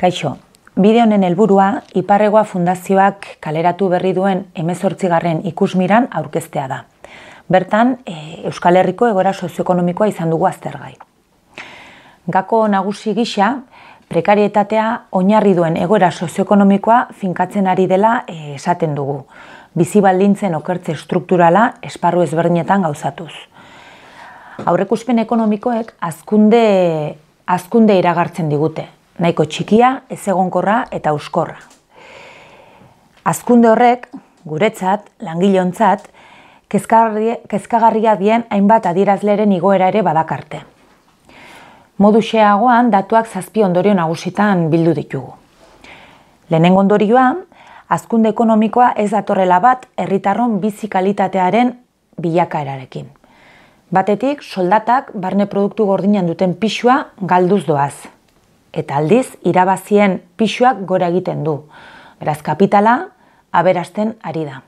Kaixo, bide honen helburua Iparregoa Fundazioak kaleratu berri duen 18garren ikusmiran aurkeztea da. Bertan, e, Euskal Herriko egora sozioekonomikoa izan dugu aztergai. Gako nagusi gisa, prekarietatea oinarri duen egora sozioekonomikoa finkatzen ari dela e, esaten dugu. Bizi okertze strukturala esparru ezberdinetan gauzatuz. Aurrekuspen ekonomikoek azkunde azkunde iragartzen digute nahiko txikia, ez egonkorra eta uskorra. Azkunde horrek, guretzat, langileontzat, kezkagarria dien hainbat adierazleren igoera ere badakarte. Modu xeagoan datuak zazpi ondorio nagusitan bildu ditugu. Lehenen ondorioa, azkunde ekonomikoa ez datorrela bat herritarron bizikalitatearen bilakaerarekin. Batetik, soldatak barne produktu gordinan duten pixua galduz doaz, eta aldiz irabazien pixuak gora egiten du. Beraz kapitala aberasten ari da.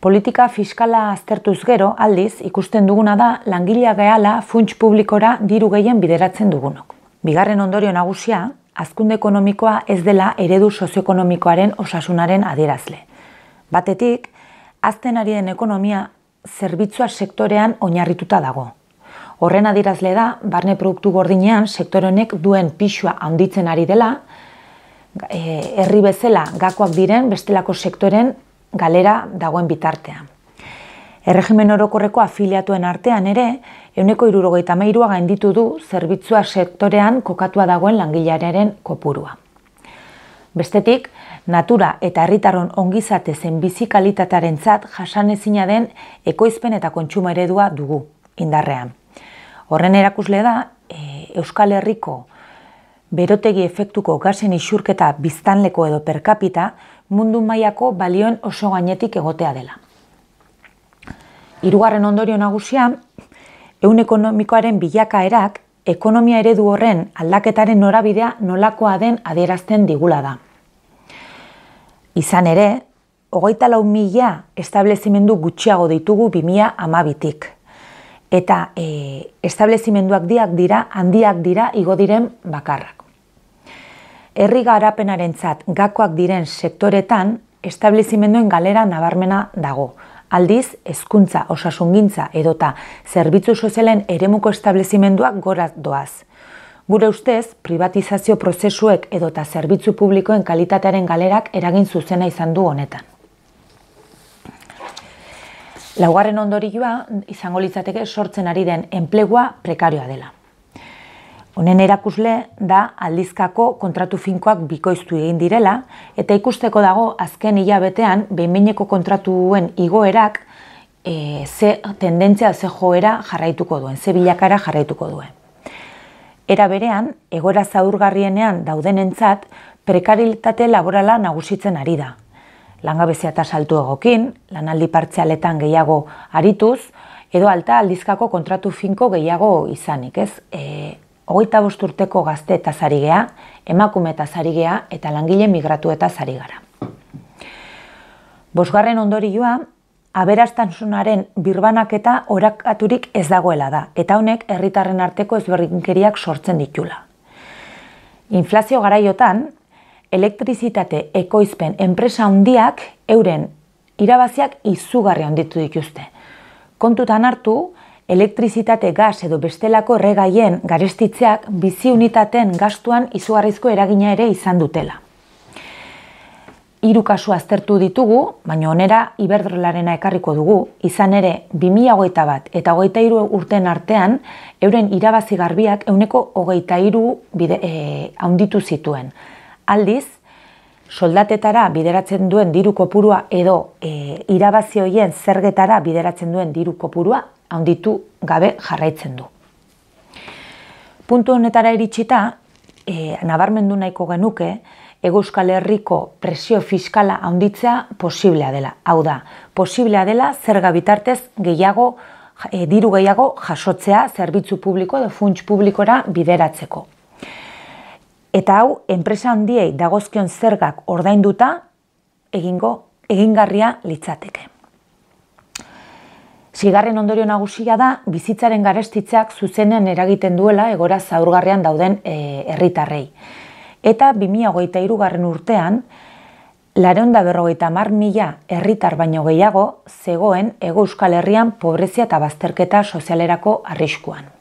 Politika fiskala aztertuz gero, aldiz ikusten duguna da langilea gehala funts publikora diru gehien bideratzen dugunok. Bigarren ondorio nagusia, azkunde ekonomikoa ez dela eredu sozioekonomikoaren osasunaren adierazle. Batetik, azten ari den ekonomia zerbitzua sektorean oinarrituta dago. Horren adirazle da, barne produktu gordinean sektore honek duen pixua handitzen ari dela, eh, herri bezala gakoak diren bestelako sektoren galera dagoen bitartean. Erregimen orokorreko afiliatuen artean ere, euneko irurogeita meirua gainditu du zerbitzua sektorean kokatua dagoen langilearen kopurua. Bestetik, natura eta herritarron ongizate zen bizi zat jasan den ekoizpen eta kontsuma eredua dugu indarrean. Horren erakusle da, eh, Euskal Herriko berotegi efektuko gazen isurketa biztanleko edo perkapita mundu mailako balioen oso gainetik egotea dela. Hirugarren ondorio nagusia, ehun ekonomikoaren bilakaerak ekonomia eredu horren aldaketaren norabidea nolakoa den adierazten digula da. Izan ere, hogeita lau mila establezimendu gutxiago ditugu bimia amabitik eta e, establezimenduak diak dira, handiak dira, igo diren bakarrak. Herri garapenaren zat, gakoak diren sektoretan, establezimenduen galera nabarmena dago. Aldiz, hezkuntza osasungintza edota zerbitzu sozialen eremuko establezimenduak goraz doaz. Gure ustez, privatizazio prozesuek edota zerbitzu publikoen kalitatearen galerak eragin zuzena izan du honetan. Laugarren ondorioa izango litzateke sortzen ari den enplegua prekarioa dela. Honen erakusle da aldizkako kontratu finkoak bikoiztu egin direla eta ikusteko dago azken hilabetean behinbeineko kontratuen igoerak e, ze tendentzia ze joera jarraituko duen, ze bilakara jarraituko duen. Era berean, egoera zaurgarrienean daudenentzat prekaritate laborala nagusitzen ari da langabezia eta saltu egokin, lanaldi partzialetan gehiago arituz, edo alta aldizkako kontratu finko gehiago izanik, ez? E, Ogoita bosturteko gazte eta zari geha, emakume eta zari eta langile migratu eta zari gara. Bosgarren ondori joa, aberastanzunaren birbanak eta horak ez dagoela da, eta honek herritarren arteko ezberdinkeriak sortzen ditula. Inflazio garaiotan, elektrizitate ekoizpen enpresa handiak euren irabaziak izugarri honditu dituzte. Kontutan hartu, elektrizitate gaz edo bestelako regaien garestitzeak bizi unitaten gastuan izugarrizko eragina ere izan dutela. Hiru kasu aztertu ditugu, baina onera iberdrolarena ekarriko dugu, izan ere 2008 bat eta hogeita urtean urten artean, euren irabazi garbiak euneko hogeita iru eh, zituen aldiz, soldatetara bideratzen duen diru kopurua edo e, irabazi hoien zergetara bideratzen duen diru kopurua handitu gabe jarraitzen du. Puntu honetara iritsita, e, nabarmendu nahiko genuke, Ego Euskal Herriko presio fiskala handitzea posiblea dela. Hau da, posiblea dela zer gabitartez gehiago e, diru gehiago jasotzea zerbitzu publiko edo funts publikora bideratzeko eta hau enpresa handiei dagozkion zergak ordainduta egingo egingarria litzateke. Sigarren ondorio nagusia da bizitzaren garestitzeak zuzenen eragiten duela egora zaurgarrean dauden e, herritarrei. E, eta 2008 garren urtean, larenda berrogeita mar mila herritar baino gehiago zegoen ego euskal herrian pobrezia eta bazterketa sozialerako arriskuan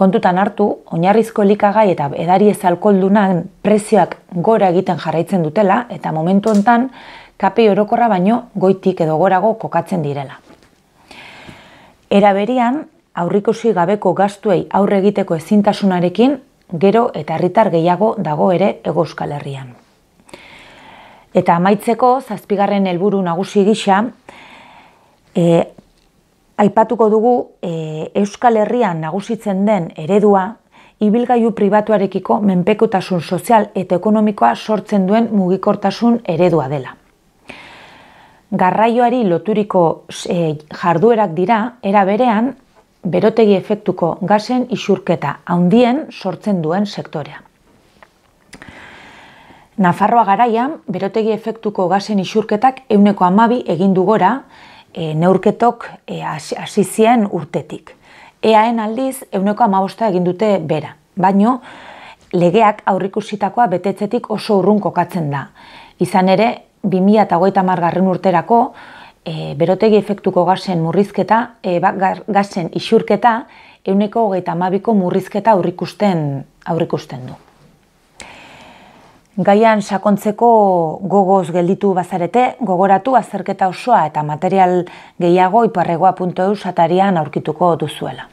kontutan hartu, oinarrizko likagai eta edari ez alkoldunan prezioak gora egiten jarraitzen dutela eta momentu hontan kapi orokorra baino goitik edo gorago kokatzen direla. Eraberian, aurrikusi gabeko gastuei aurre egiteko ezintasunarekin gero eta herritar gehiago dago ere Ego Herrian. Eta amaitzeko zazpigarren helburu nagusi gisa, e, Aipatuko dugu eh, Euskal Herrian nagusitzen den eredua, ibilgailu pribatuarekiko menpekotasun sozial eta ekonomikoa sortzen duen mugikortasun eredua dela. Garraioari loturiko eh, jarduerak dira, era berean, berotegi efektuko gasen isurketa handien sortzen duen sektorea. Nafarroa garaian, berotegi efektuko gasen isurketak euneko amabi egindu gora, e, neurketok e, hasi e, zien urtetik. EAen aldiz, euneko amabosta egin dute bera, baino legeak aurrikusitakoa betetzetik oso urrun kokatzen da. Izan ere, 2008 margarren urterako, e, berotegi efektuko gazen murrizketa, e, ba, gazen isurketa, euneko hogeita amabiko murrizketa aurrikusten, aurrikusten du. Gaian sakontzeko gogoz gelditu bazarete, gogoratu azerketa osoa eta material gehiago iparregoa.eu satarian aurkituko duzuela.